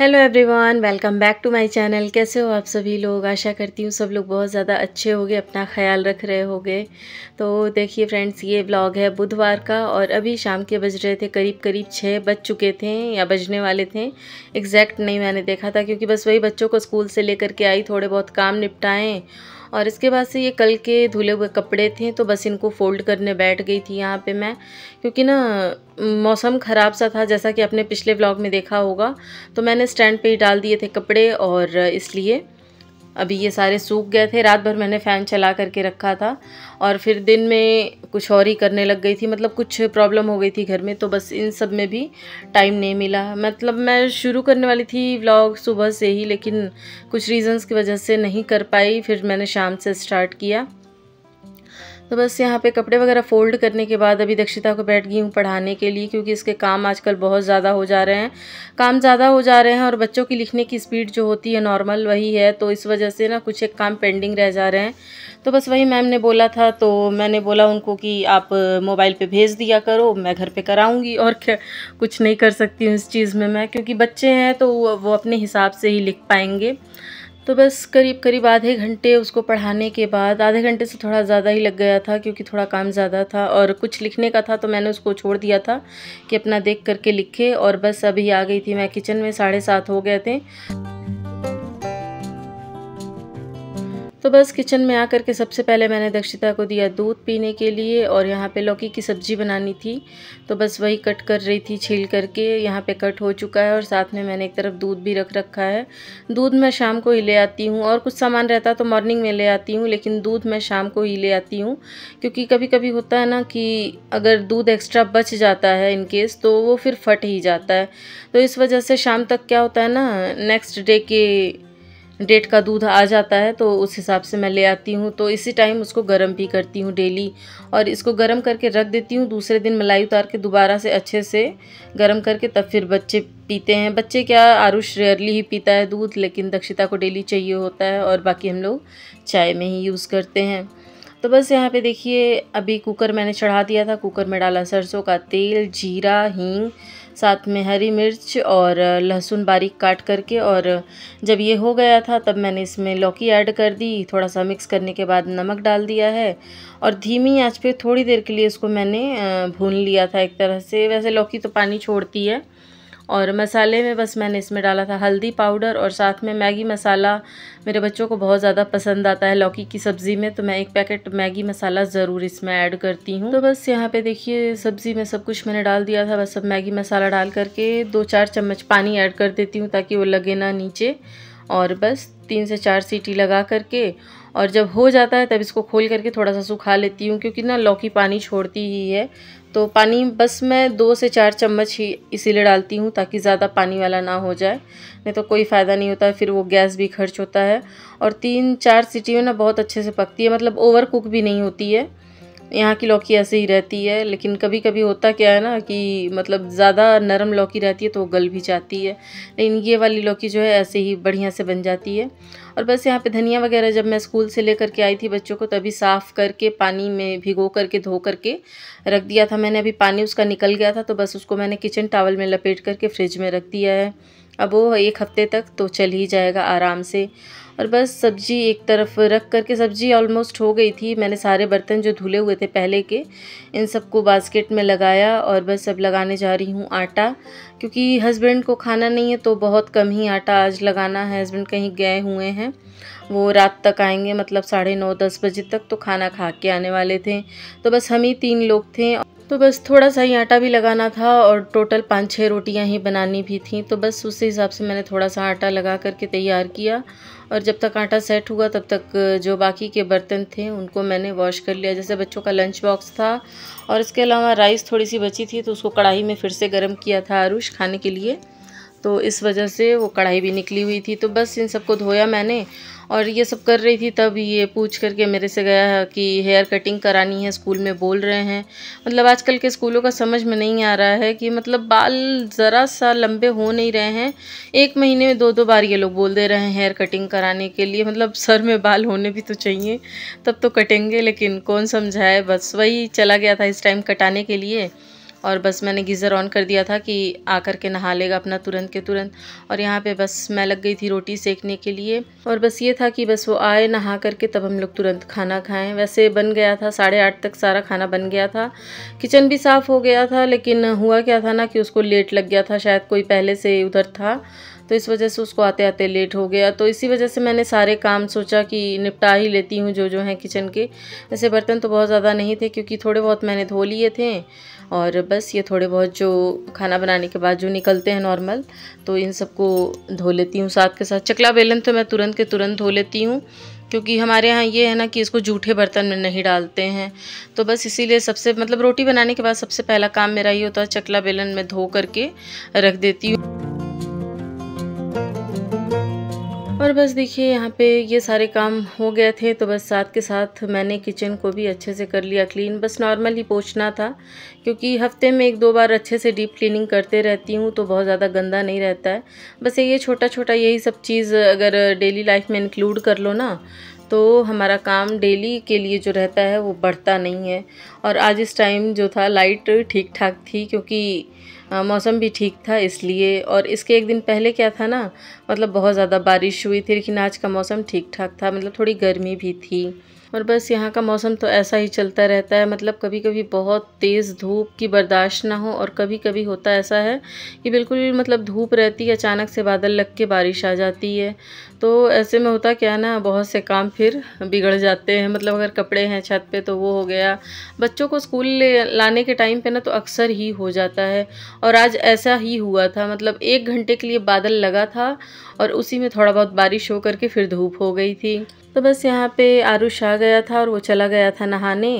hello everyone welcome back to my channel कैसे हो आप सभी लोग आशा करती हूँ सब लोग बहुत ज़्यादा अच्छे होंगे अपना ख्याल रख रहे होंगे तो देखिए फ्रेंड्स ये ब्लॉग है बुधवार का और अभी शाम के बज रहे थे करीब करीब छः बज चुके थे या बजने वाले थे एग्जैक्ट नहीं मैंने देखा था क्योंकि बस वही बच्चों को स्कूल से लेकर के आई थोड़े बहुत काम निपटाएँ और इसके बाद से ये कल के धुले हुए कपड़े थे तो बस इनको फ़ोल्ड करने बैठ गई थी यहाँ पे मैं क्योंकि ना मौसम ख़राब सा था जैसा कि आपने पिछले ब्लॉग में देखा होगा तो मैंने स्टैंड पे ही डाल दिए थे कपड़े और इसलिए अभी ये सारे सूख गए थे रात भर मैंने फ़ैन चला करके रखा था और फिर दिन में कुछ और ही करने लग गई थी मतलब कुछ प्रॉब्लम हो गई थी घर में तो बस इन सब में भी टाइम नहीं मिला मतलब मैं शुरू करने वाली थी व्लॉग सुबह से ही लेकिन कुछ रीजंस की वजह से नहीं कर पाई फिर मैंने शाम से स्टार्ट किया तो बस यहाँ पे कपड़े वगैरह फोल्ड करने के बाद अभी दक्षिता को बैठ गई हूँ पढ़ाने के लिए क्योंकि इसके काम आजकल बहुत ज़्यादा हो जा रहे हैं काम ज़्यादा हो जा रहे हैं और बच्चों की लिखने की स्पीड जो होती है नॉर्मल वही है तो इस वजह से ना कुछ एक काम पेंडिंग रह जा रहे हैं तो बस वही मैम ने बोला था तो मैंने बोला उनको कि आप मोबाइल पर भेज दिया करो मैं घर पर कराऊँगी और क्या कुछ नहीं कर सकती हूँ इस चीज़ में मैं क्योंकि बच्चे हैं तो वो अपने हिसाब से ही लिख पाएंगे तो बस करीब करीब आधे घंटे उसको पढ़ाने के बाद आधे घंटे से थोड़ा ज़्यादा ही लग गया था क्योंकि थोड़ा काम ज़्यादा था और कुछ लिखने का था तो मैंने उसको छोड़ दिया था कि अपना देख करके लिखे और बस अभी आ गई थी मैं किचन में साढ़े सात हो गए थे तो बस किचन में आकर के सबसे पहले मैंने दक्षिता को दिया दूध पीने के लिए और यहाँ पे लौकी की सब्ज़ी बनानी थी तो बस वही कट कर रही थी छील करके यहाँ पे कट हो चुका है और साथ में मैंने एक तरफ दूध भी रख रखा है दूध मैं शाम को ही ले आती हूँ और कुछ सामान रहता तो मॉर्निंग में ले आती हूँ लेकिन दूध मैं शाम को ही ले आती हूँ क्योंकि कभी कभी होता है ना कि अगर दूध एक्स्ट्रा बच जाता है इनकेस तो वो फिर फट ही जाता है तो इस वजह से शाम तक क्या होता है ना नेक्स्ट डे के डेट का दूध आ जाता है तो उस हिसाब से मैं ले आती हूँ तो इसी टाइम उसको गर्म भी करती हूँ डेली और इसको गर्म करके रख देती हूँ दूसरे दिन मलाई उतार के दोबारा से अच्छे से गर्म करके तब फिर बच्चे पीते हैं बच्चे क्या आरुष रेयरली ही पीता है दूध लेकिन दक्षिता को डेली चाहिए होता है और बाकी हम लोग चाय में ही यूज़ करते हैं तो बस यहाँ पे देखिए अभी कुकर मैंने चढ़ा दिया था कुकर में डाला सरसों का तेल जीरा हींग साथ में हरी मिर्च और लहसुन बारीक काट करके और जब ये हो गया था तब मैंने इसमें लौकी ऐड कर दी थोड़ा सा मिक्स करने के बाद नमक डाल दिया है और धीमी आँच पे थोड़ी देर के लिए इसको मैंने भून लिया था एक तरह से वैसे लौकी तो पानी छोड़ती है और मसाले में बस मैंने इसमें डाला था हल्दी पाउडर और साथ में मैगी मसाला मेरे बच्चों को बहुत ज़्यादा पसंद आता है लौकी की सब्ज़ी में तो मैं एक पैकेट मैगी मसाला ज़रूर इसमें ऐड करती हूँ तो बस यहाँ पे देखिए सब्ज़ी में सब कुछ मैंने डाल दिया था बस अब मैगी मसाला डाल करके दो चार चम्मच पानी ऐड कर देती हूँ ताकि वो लगे ना नीचे और बस तीन से चार सीटी लगा करके और जब हो जाता है तब इसको खोल करके थोड़ा सा सुखा लेती हूँ क्योंकि ना लौकी पानी छोड़ती ही है तो पानी बस मैं दो से चार चम्मच ही इसीलिए डालती हूँ ताकि ज़्यादा पानी वाला ना हो जाए नहीं तो कोई फ़ायदा नहीं होता है फिर वो गैस भी खर्च होता है और तीन चार सीटी में ना बहुत अच्छे से पकती है मतलब ओवर कुक भी नहीं होती है यहाँ की लौकी ऐसे ही रहती है लेकिन कभी कभी होता क्या है ना कि मतलब ज़्यादा नरम लौकी रहती है तो वो गल भी जाती है लेकिन ये वाली लौकी जो है ऐसे ही बढ़िया से बन जाती है और बस यहाँ पे धनिया वगैरह जब मैं स्कूल से लेकर के आई थी बच्चों को तभी साफ़ करके पानी में भिगो करके धो करके रख दिया था मैंने अभी पानी उसका निकल गया था तो बस उसको मैंने किचन टावल में लपेट करके फ्रिज में रख दिया है अब वो एक हफ़्ते तक तो चल ही जाएगा आराम से और बस सब्ज़ी एक तरफ रख करके सब्ज़ी ऑलमोस्ट हो गई थी मैंने सारे बर्तन जो धुले हुए थे पहले के इन सबको बास्केट में लगाया और बस अब लगाने जा रही हूँ आटा क्योंकि हस्बैंड को खाना नहीं है तो बहुत कम ही आटा आज लगाना है हस्बैंड कहीं गए हुए हैं वो रात तक आएंगे मतलब साढ़े नौ दस बजे तक तो खाना खा के आने वाले थे तो बस हम ही तीन लोग थे तो बस थोड़ा सा ही आटा भी लगाना था और टोटल पाँच छः रोटियां ही बनानी भी थी तो बस उसी हिसाब से मैंने थोड़ा सा आटा लगा करके तैयार किया और जब तक आटा सेट हुआ तब तक जो बाकी के बर्तन थे उनको मैंने वॉश कर लिया जैसे बच्चों का लंच बॉक्स था और इसके अलावा राइस थोड़ी सी बची थी तो उसको कढ़ाई में फिर से गर्म किया था आरुष खाने के लिए तो इस वजह से वो कढ़ाई भी निकली हुई थी तो बस इन सबको धोया मैंने और ये सब कर रही थी तब ये पूछ करके मेरे से गया कि हेयर कटिंग करानी है स्कूल में बोल रहे हैं मतलब आजकल के स्कूलों का समझ में नहीं आ रहा है कि मतलब बाल ज़रा सा लंबे हो नहीं रहे हैं एक महीने में दो दो बार ये लोग बोल दे रहे हैं हेयर कटिंग कराने के लिए मतलब सर में बाल होने भी तो चाहिए तब तो कटेंगे लेकिन कौन समझाए बस वही चला गया था इस टाइम कटाने के लिए और बस मैंने गीज़र ऑन कर दिया था कि आकर के नहा लेगा अपना तुरंत के तुरंत और यहाँ पे बस मैं लग गई थी रोटी सेकने के लिए और बस ये था कि बस वो आए नहा करके तब हम लोग तुरंत खाना खाएं वैसे बन गया था साढ़े आठ तक सारा खाना बन गया था किचन भी साफ़ हो गया था लेकिन हुआ क्या था ना कि उसको लेट लग गया था शायद कोई पहले से उधर था तो इस वजह से उसको आते आते लेट हो गया तो इसी वजह से मैंने सारे काम सोचा कि निपटा ही लेती हूँ जो जो हैं किचन के वैसे बर्तन तो बहुत ज़्यादा नहीं थे क्योंकि थोड़े बहुत मैंने धो लिए थे और बस ये थोड़े बहुत जो खाना बनाने के बाद जो निकलते हैं नॉर्मल तो इन सबको धो लेती हूँ साथ के साथ चकला बेलन तो मैं तुरंत के तुरंत धो लेती हूँ क्योंकि हमारे यहाँ ये है ना कि इसको जूठे बर्तन में नहीं डालते हैं तो बस इसीलिए सबसे मतलब रोटी बनाने के बाद सबसे पहला काम मेरा ये होता है चकला बेलन में धो करके रख देती हूँ और बस देखिए यहाँ पे ये सारे काम हो गए थे तो बस साथ के साथ मैंने किचन को भी अच्छे से कर लिया क्लीन बस नॉर्मल ही पोछना था क्योंकि हफ्ते में एक दो बार अच्छे से डीप क्लीनिंग करते रहती हूँ तो बहुत ज़्यादा गंदा नहीं रहता है बस ये छोटा छोटा यही सब चीज़ अगर डेली लाइफ में इंक्लूड कर लो ना तो हमारा काम डेली के लिए जो रहता है वो बढ़ता नहीं है और आज इस टाइम जो था लाइट ठीक ठाक थी क्योंकि आ, मौसम भी ठीक था इसलिए और इसके एक दिन पहले क्या था ना मतलब बहुत ज़्यादा बारिश हुई थी लेकिन आज का मौसम ठीक ठाक था मतलब थोड़ी गर्मी भी थी और बस यहाँ का मौसम तो ऐसा ही चलता रहता है मतलब कभी कभी बहुत तेज़ धूप की बर्दाश्त ना हो और कभी कभी होता ऐसा है कि बिल्कुल मतलब धूप रहती है अचानक से बादल लग के बारिश आ जाती है तो ऐसे में होता क्या ना बहुत से काम फिर बिगड़ जाते हैं मतलब अगर कपड़े हैं छत पे तो वो हो गया बच्चों को स्कूल लाने के टाइम पर ना तो अक्सर ही हो जाता है और आज ऐसा ही हुआ था मतलब एक घंटे के लिए बादल लगा था और उसी में थोड़ा बहुत बारिश हो करके फिर धूप हो गई थी तो बस यहाँ पे आरुष आ गया था और वो चला गया था नहाने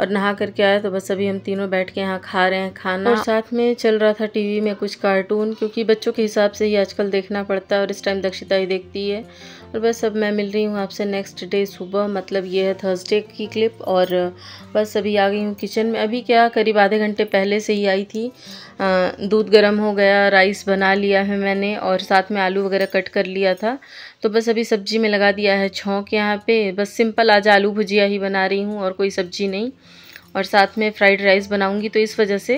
और नहा करके आया तो बस अभी हम तीनों बैठ के यहाँ खा रहे हैं खाना और साथ में चल रहा था टीवी में कुछ कार्टून क्योंकि बच्चों के हिसाब से ही आजकल देखना पड़ता है और इस टाइम दक्षिता ही देखती है और बस अब मैं मिल रही हूँ आपसे नेक्स्ट डे सुबह मतलब ये है थर्सडे की क्लिप और बस अभी आ गई हूँ किचन में अभी क्या करीब आधे घंटे पहले से ही आई थी दूध गर्म हो गया राइस बना लिया है मैंने और साथ में आलू वगैरह कट कर लिया था तो बस अभी सब्जी में लगा दिया है छौंक यहाँ पे बस सिंपल आज आलू भुजिया ही बना रही हूँ और कोई सब्जी नहीं और साथ में फ्राइड राइस बनाऊंगी तो इस वजह से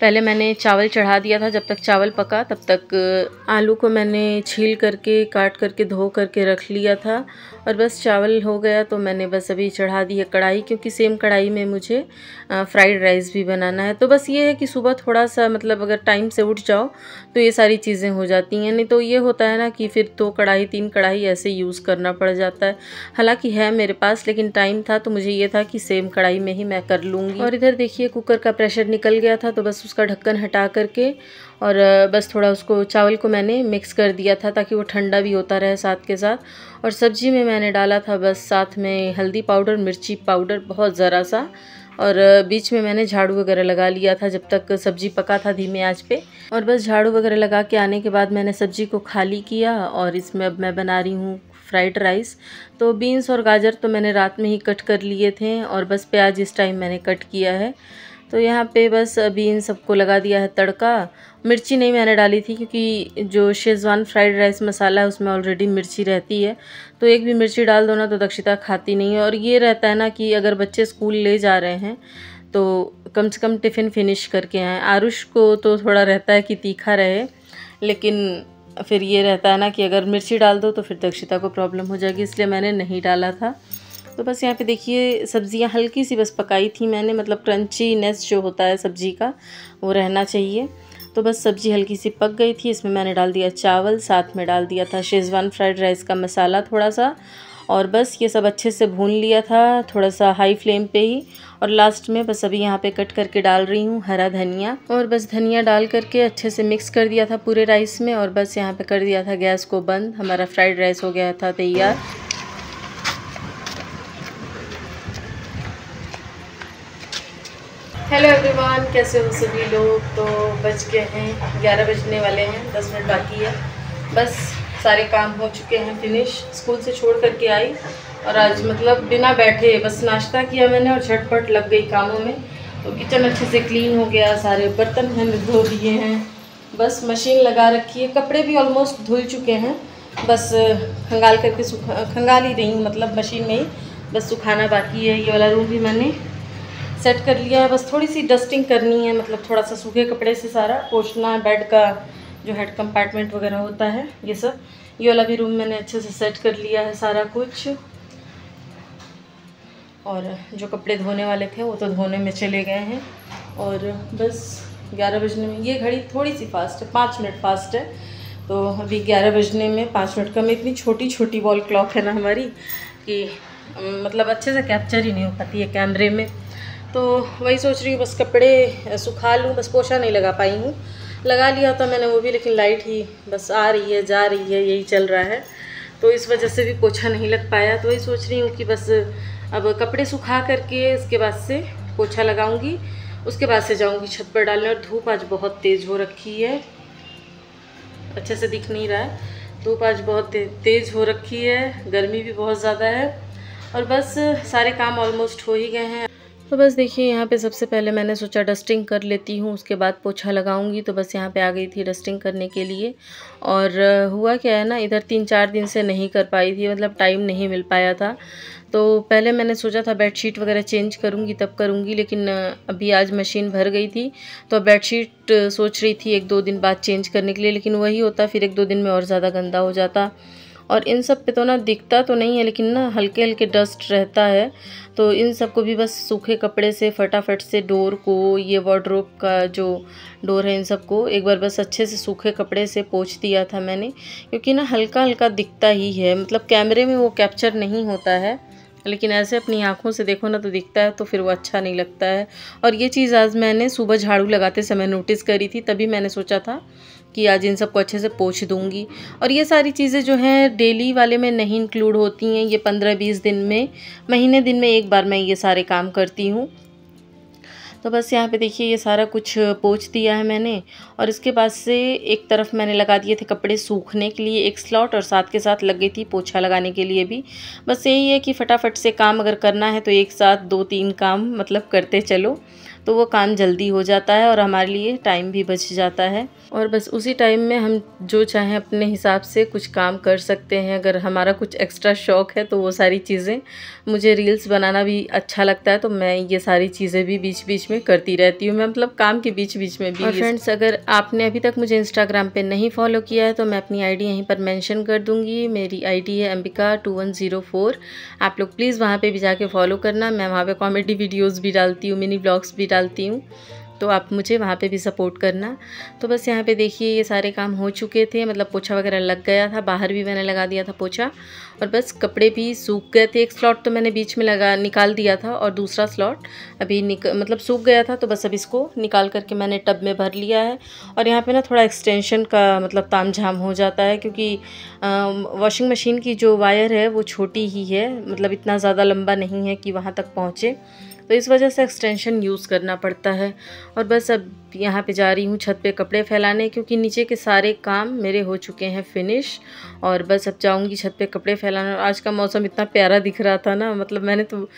पहले मैंने चावल चढ़ा दिया था जब तक चावल पका तब तक आलू को मैंने छील करके काट करके धो करके रख लिया था और बस चावल हो गया तो मैंने बस अभी चढ़ा दी है कढ़ाई क्योंकि सेम कढ़ाई में मुझे फ्राइड राइस भी बनाना है तो बस ये है कि सुबह थोड़ा सा मतलब अगर टाइम से उठ जाओ तो ये सारी चीज़ें हो जाती हैं नहीं तो ये होता है ना कि फिर दो तो कढ़ाई तीन कढ़ाई ऐसे यूज़ करना पड़ जाता है हालाँकि है मेरे पास लेकिन टाइम था तो मुझे ये था कि सेम कढ़ाई में ही मैं कर लूँगी और इधर देखिए कुकर का प्रेशर निकल गया था तो बस उसका ढक्कन हटा करके और बस थोड़ा उसको चावल को मैंने मिक्स कर दिया था ताकि वो ठंडा भी होता रहे साथ के साथ और सब्ज़ी में मैंने डाला था बस साथ में हल्दी पाउडर मिर्ची पाउडर बहुत ज़रा सा और बीच में मैंने झाड़ू वगैरह लगा लिया था जब तक सब्ज़ी पका था धीमे आंच पे और बस झाड़ू वगैरह लगा के आने के बाद मैंने सब्ज़ी को खाली किया और इसमें अब मैं बना रही हूँ फ्राइड राइस तो बीन्स और गाजर तो मैंने रात में ही कट कर लिए थे और बस प्याज इस टाइम मैंने कट किया है तो यहाँ पे बस अभी इन सबको लगा दिया है तड़का मिर्ची नहीं मैंने डाली थी क्योंकि जो शेज़वान फ्राइड राइस मसाला है उसमें ऑलरेडी मिर्ची रहती है तो एक भी मिर्ची डाल दो ना तो दक्षिता खाती नहीं है और ये रहता है ना कि अगर बच्चे स्कूल ले जा रहे हैं तो कम से कम टिफ़िन फिनिश करके आएँ आरुष को तो थोड़ा रहता है कि तीखा रहे लेकिन फिर ये रहता है ना कि अगर मिर्ची डाल दो तो फिर दक्षिता को प्रॉब्लम हो जाएगी इसलिए मैंने नहीं डाला था तो बस यहाँ पे देखिए सब्ज़ियाँ हल्की सी बस पकाई थी मैंने मतलब क्रंचीनेस जो होता है सब्ज़ी का वो रहना चाहिए तो बस सब्ज़ी हल्की सी पक गई थी इसमें मैंने डाल दिया चावल साथ में डाल दिया था शेज़वान फ्राइड राइस का मसाला थोड़ा सा और बस ये सब अच्छे से भून लिया था थोड़ा सा हाई फ्लेम पे ही और लास्ट में बस अभी यहाँ पे कट करके डाल रही हूँ हरा धनिया और बस धनिया डाल करके अच्छे से मिक्स कर दिया था पूरे राइस में और बस यहाँ पे कर दिया था गैस को बंद हमारा फ्राइड राइस हो गया था तैयार हेलो एवरीवन कैसे हो सभी लोग तो बज गए हैं ग्यारह बजने वाले हैं दस मिनट बाकी है बस सारे काम हो चुके हैं फिनिश स्कूल से छोड़ करके आई और आज मतलब बिना बैठे बस नाश्ता किया मैंने और झटपट लग गई कामों में तो किचन अच्छे से क्लीन हो गया सारे बर्तन मैंने धो दिए हैं बस मशीन लगा रखी है कपड़े भी ऑलमोस्ट धुल चुके हैं बस खंगाल करके सुखा खंगाल ही रही हूँ मतलब मशीन में ही बस सुखाना बाकी है ये वाला रूम भी मैंने सेट कर लिया है बस थोड़ी सी डस्टिंग करनी है मतलब थोड़ा सा सूखे कपड़े से सारा पोछना है बेड का जो हेड कंपार्टमेंट वगैरह होता है ये सब ये वाला भी रूम मैंने अच्छे से सेट कर लिया है सारा कुछ और जो कपड़े धोने वाले थे वो तो धोने में चले गए हैं और बस ग्यारह बजने में ये घड़ी थोड़ी सी फास्ट है पाँच मिनट फास्ट है तो अभी ग्यारह बजने में पाँच मिनट का मैं इतनी छोटी छोटी वॉल क्लॉक है ना हमारी कि मतलब अच्छे से कैप्चर ही नहीं हो पाती है कैमरे में तो वही सोच रही हूँ बस कपड़े सुखा लूँ बस पोछा नहीं लगा पाई हूँ लगा लिया था तो मैंने वो भी लेकिन लाइट ही बस आ रही है जा रही है यही चल रहा है तो इस वजह से भी पोछा नहीं लग पाया तो वही सोच रही हूँ कि बस अब कपड़े सुखा करके इसके बाद से पोछा लगाऊँगी उसके बाद से जाऊँगी छत पर डालने और धूप आज बहुत तेज़ हो रखी है अच्छे से दिख नहीं रहा है धूप आज बहुत तेज़ हो रखी है गर्मी भी बहुत ज़्यादा है और बस सारे काम ऑलमोस्ट हो ही गए हैं तो बस देखिए यहाँ पे सबसे पहले मैंने सोचा डस्टिंग कर लेती हूँ उसके बाद पोछा लगाऊंगी तो बस यहाँ पे आ गई थी डस्टिंग करने के लिए और हुआ क्या है ना इधर तीन चार दिन से नहीं कर पाई थी मतलब टाइम नहीं मिल पाया था तो पहले मैंने सोचा था बेडशीट वगैरह चेंज करूँगी तब करूँगी लेकिन अभी आज मशीन भर गई थी तो बेडशीट सोच रही थी एक दो दिन बाद चेंज करने के लिए लेकिन वही होता फिर एक दो दिन में और ज़्यादा गंदा हो जाता और इन सब पे तो ना दिखता तो नहीं है लेकिन ना हल्के हल्के डस्ट रहता है तो इन सब को भी बस सूखे कपड़े से फटाफट से डोर को ये वार्ड्रोब का जो डोर है इन सब को एक बार बस अच्छे से सूखे कपड़े से पोछ दिया था मैंने क्योंकि ना हल्का हल्का दिखता ही है मतलब कैमरे में वो कैप्चर नहीं होता है लेकिन ऐसे अपनी आँखों से देखो ना तो दिखता है तो फिर वो अच्छा नहीं लगता है और ये चीज़ आज मैंने सुबह झाड़ू लगाते समय नोटिस करी थी तभी मैंने सोचा था कि आज इन सबको अच्छे से पोछ दूँगी और ये सारी चीज़ें जो हैं डेली वाले में नहीं इंक्लूड होती हैं ये पंद्रह बीस दिन में महीने दिन में एक बार मैं ये सारे काम करती हूँ तो बस यहाँ पे देखिए ये सारा कुछ पोछ दिया है मैंने और इसके बाद से एक तरफ मैंने लगा दिए थे कपड़े सूखने के लिए एक स्लॉट और साथ के साथ लग गई थी पोछा लगाने के लिए भी बस यही है कि फटाफट से काम अगर करना है तो एक साथ दो तीन काम मतलब करते चलो तो वो काम जल्दी हो जाता है और हमारे लिए टाइम भी बच जाता है और बस उसी टाइम में हम जो चाहें अपने हिसाब से कुछ काम कर सकते हैं अगर हमारा कुछ एक्स्ट्रा शौक़ है तो वो सारी चीज़ें मुझे रील्स बनाना भी अच्छा लगता है तो मैं ये सारी चीज़ें भी बीच बीच में करती रहती हूँ मैं मतलब काम के बीच बीच में भी फ्रेंड्स अगर आपने अभी तक मुझे इंस्टाग्राम पर नहीं फॉलो किया है तो मैं अपनी आई यहीं पर मैंशन कर दूँगी मेरी आई है अंबिका टू आप लोग प्लीज़ वहाँ पर भी जाके फॉलो करना मैं वहाँ पर कॉमेडी वीडियोज़ भी डालती हूँ मिनी ब्लॉग्स भी डालती हूँ तो आप मुझे वहाँ पे भी सपोर्ट करना तो बस यहाँ पे देखिए ये सारे काम हो चुके थे मतलब पोछा वगैरह लग गया था बाहर भी मैंने लगा दिया था पोछा और बस कपड़े भी सूख गए थे एक स्लॉट तो मैंने बीच में लगा निकाल दिया था और दूसरा स्लॉट अभी निक मतलब सूख गया था तो बस अब इसको निकाल करके मैंने टब में भर लिया है और यहाँ पर ना थोड़ा एक्सटेंशन का मतलब ताम झाम हो जाता है क्योंकि वॉशिंग मशीन की जो वायर है वो छोटी ही है मतलब इतना ज़्यादा लंबा नहीं है कि वहाँ तक पहुँचे तो इस वजह से एक्सटेंशन यूज़ करना पड़ता है और बस अब यहाँ पे जा रही हूँ छत पे कपड़े फैलाने क्योंकि नीचे के सारे काम मेरे हो चुके हैं फिनिश और बस अब जाऊँगी छत पे कपड़े फैलाने और आज का मौसम इतना प्यारा दिख रहा था ना मतलब मैंने तो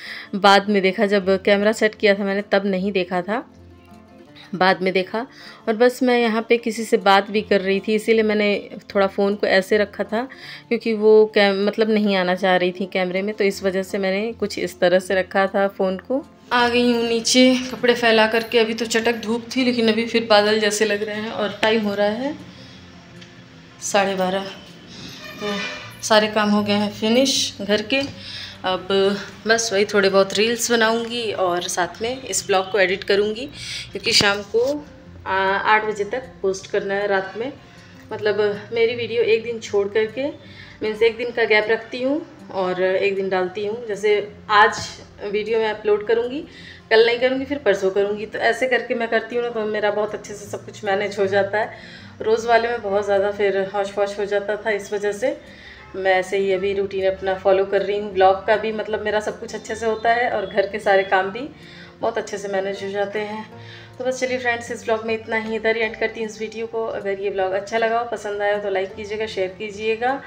बाद में देखा जब कैमरा सेट किया था मैंने तब नहीं देखा था बाद में देखा और बस मैं यहाँ पे किसी से बात भी कर रही थी इसीलिए मैंने थोड़ा फ़ोन को ऐसे रखा था क्योंकि वो कैम मतलब नहीं आना चाह रही थी कैमरे में तो इस वजह से मैंने कुछ इस तरह से रखा था फ़ोन को आ गई हूँ नीचे कपड़े फैला करके अभी तो चटक धूप थी लेकिन अभी फिर बादल जैसे लग रहे हैं और टाइम हो रहा है साढ़े बारह तो सारे काम हो गए हैं फिनिश घर के अब बस वही थोड़े बहुत रील्स बनाऊंगी और साथ में इस ब्लॉग को एडिट करूंगी क्योंकि शाम को आठ बजे तक पोस्ट करना है रात में मतलब मेरी वीडियो एक दिन छोड़ करके मीन्स एक दिन का गैप रखती हूँ और एक दिन डालती हूँ जैसे आज वीडियो मैं अपलोड करूँगी कल नहीं करूँगी फिर परसों करूँगी तो ऐसे करके मैं करती हूँ ना तो मेरा बहुत अच्छे से सब कुछ मैनेज हो जाता है रोज़ वाले में बहुत ज़्यादा फिर हौश पौश हो जाता था इस वजह से मैं ऐसे ही अभी रूटीन अपना फॉलो कर रही हूँ ब्लॉग का भी मतलब मेरा सब कुछ अच्छे से होता है और घर के सारे काम भी बहुत अच्छे से मैनेज हो जाते हैं तो बस चलिए फ्रेंड्स इस ब्लॉग में इतना ही इधर ही एंड करती हूँ इस वीडियो को अगर ये ब्लॉग अच्छा लगा हो पसंद आया हो तो लाइक कीजिएगा शेयर कीजिएगा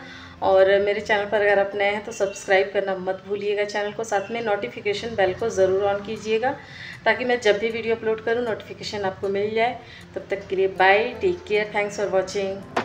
और मेरे चैनल पर अगर आप नए हैं तो सब्सक्राइब करना मत भूलिएगा चैनल को साथ में नोटिफिकेशन बेल को ज़रूर ऑन कीजिएगा ताकि मैं जब भी वीडियो अपलोड करूँ नोटिफिकेशन आपको मिल जाए तब तक के लिए bye take care thanks for watching